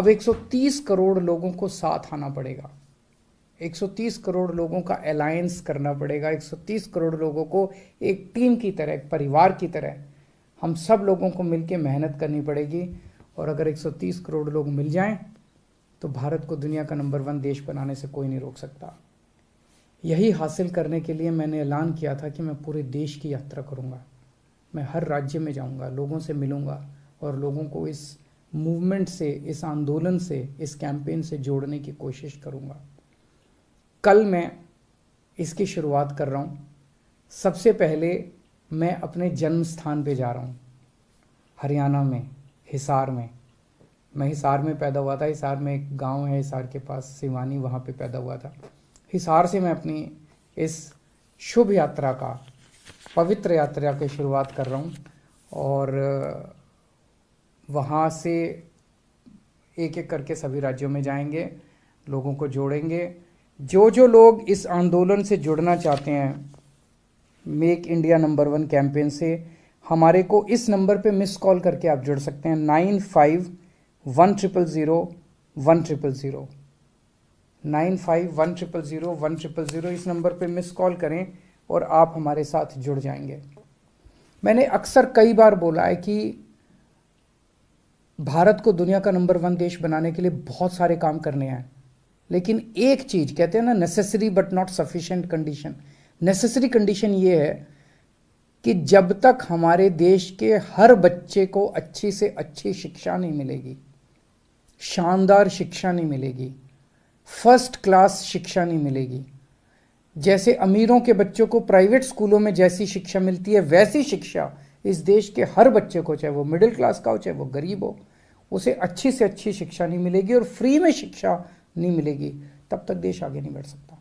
अब 130 करोड़ लोगों को साथ आना पड़ेगा 130 करोड़ लोगों का अलायंस करना पड़ेगा 130 करोड़ लोगों को एक टीम की तरह एक परिवार की तरह हम सब लोगों को मिलकर मेहनत करनी पड़ेगी और अगर 130 करोड़ लोग मिल जाएं तो भारत को दुनिया का नंबर वन देश बनाने से कोई नहीं रोक सकता यही हासिल करने के लिए मैंने ऐलान किया था कि मैं पूरे देश की यात्रा करूँगा मैं हर राज्य में जाऊँगा लोगों से मिलूँगा और लोगों को इस मूवमेंट से इस आंदोलन से इस कैंपेन से जोड़ने की कोशिश करूँगा कल मैं इसकी शुरुआत कर रहा हूँ सबसे पहले मैं अपने जन्म स्थान पे जा रहा हूँ हरियाणा में हिसार में मैं हिसार में पैदा हुआ था हिसार में एक गांव है हिसार के पास सिवानी वहाँ पे पैदा हुआ था हिसार से मैं अपनी इस शुभ यात्रा का पवित्र यात्रा की शुरुआत कर रहा हूँ और वहाँ से एक एक करके सभी राज्यों में जाएंगे लोगों को जोड़ेंगे जो जो लोग इस आंदोलन से जुड़ना चाहते हैं make India number one campaign से हमारे को इस नंबर पे मिस कॉल करके आप जुड़ सकते हैं nine five one triple zero one triple zero nine five one triple zero one triple zero इस नंबर पे मिस कॉल करें और आप हमारे साथ जुड़ जाएंगे मैंने अक्सर कई बार बोला है कि भारत को दुनिया का नंबर वन देश बनाने के लिए बहुत सारे काम करने हैं लेकिन एक चीज कहते हैं ना necessary but not sufficient condition necessary condition ये है कि जब तक हमारे देश के हर बच्चे को अच्छी से अच्छी शिक्षा नहीं मिलेगी शानदार शिक्षा नहीं मिलेगी फर्स्ट क्लास शिक्षा नहीं मिलेगी जैसे अमीरों के बच्चों को प्राइवेट स्कूलों में जैसी शिक्षा मिलती है वैसी शिक्षा इस देश के हर बच्चे को चाहे वो मिडिल क्लास का हो चाहे वो गरीब हो उसे अच्छी से अच्छी शिक्षा नहीं मिलेगी और फ्री में शिक्षा नहीं मिलेगी तब तक देश आगे नहीं बढ़ सकता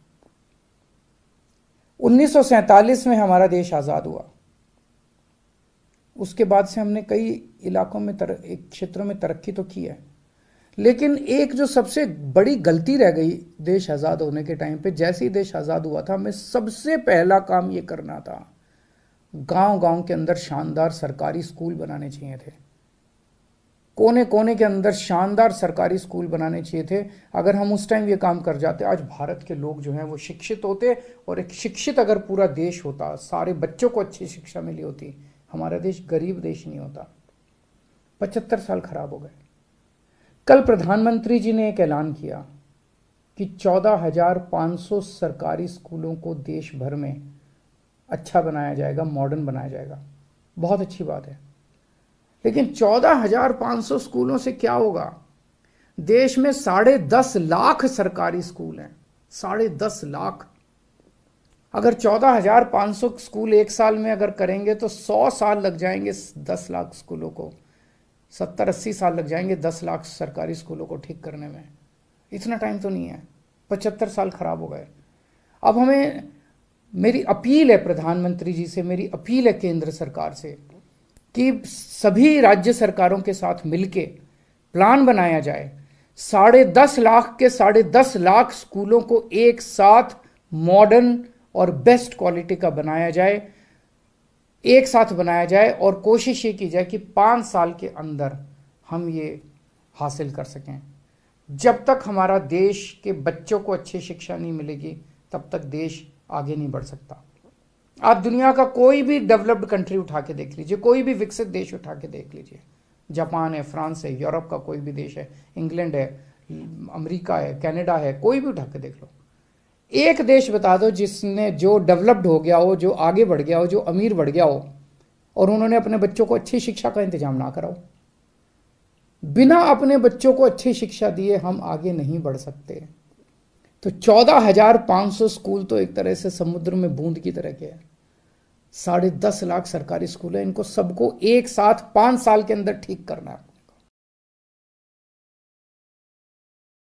उन्नीस में हमारा देश आज़ाद हुआ उसके बाद से हमने कई इलाकों में एक क्षेत्रों में तरक्की तो की है लेकिन एक जो सबसे बड़ी गलती रह गई देश आज़ाद होने के टाइम पे जैसे ही देश आज़ाद हुआ था हमें सबसे पहला काम ये करना था गांव गांव के अंदर शानदार सरकारी स्कूल बनाने चाहिए थे कोने कोने के अंदर शानदार सरकारी स्कूल बनाने चाहिए थे अगर हम उस टाइम ये काम कर जाते आज भारत के लोग जो हैं वो शिक्षित होते और एक शिक्षित अगर पूरा देश होता सारे बच्चों को अच्छी शिक्षा मिली होती हमारा देश गरीब देश नहीं होता पचहत्तर साल खराब हो गए कल प्रधानमंत्री जी ने एक ऐलान किया कि 14,500 सरकारी स्कूलों को देश भर में अच्छा बनाया जाएगा मॉडर्न बनाया जाएगा बहुत अच्छी बात है लेकिन चौदह हजार पाँच सौ स्कूलों से क्या होगा देश में साढ़े दस लाख सरकारी स्कूल हैं साढ़े दस लाख अगर चौदह हजार पाँच सौ स्कूल एक साल में अगर करेंगे तो सौ साल लग जाएंगे दस लाख स्कूलों को सत्तर अस्सी साल लग जाएंगे दस लाख सरकारी स्कूलों को ठीक करने में इतना टाइम तो नहीं है पचहत्तर साल खराब हो गए अब हमें मेरी अपील है प्रधानमंत्री जी से मेरी अपील है केंद्र सरकार से कि सभी राज्य सरकारों के साथ मिलके प्लान बनाया जाए साढ़े दस लाख के साढ़े दस लाख स्कूलों को एक साथ मॉडर्न और बेस्ट क्वालिटी का बनाया जाए एक साथ बनाया जाए और कोशिश ये की जाए कि पाँच साल के अंदर हम ये हासिल कर सकें जब तक हमारा देश के बच्चों को अच्छी शिक्षा नहीं मिलेगी तब तक देश आगे नहीं बढ़ सकता आप दुनिया का कोई भी डेवलप्ड कंट्री उठा के देख लीजिए कोई भी विकसित देश उठा के देख लीजिए जापान है फ्रांस है यूरोप का कोई भी देश है इंग्लैंड है अमेरिका है कनाडा है कोई भी उठा के देख लो एक देश बता दो जिसने जो डेवलप्ड हो गया हो जो आगे बढ़ गया हो जो अमीर बढ़ गया हो और उन्होंने अपने बच्चों को अच्छी शिक्षा का इंतजाम ना कराओ बिना अपने बच्चों को अच्छी शिक्षा दिए हम आगे नहीं बढ़ सकते तो चौदह हजार पाँच सौ स्कूल तो एक तरह से समुद्र में बूंद की तरह के हैं साढ़े दस लाख सरकारी स्कूल है इनको सबको एक साथ पाँच साल के अंदर ठीक करना है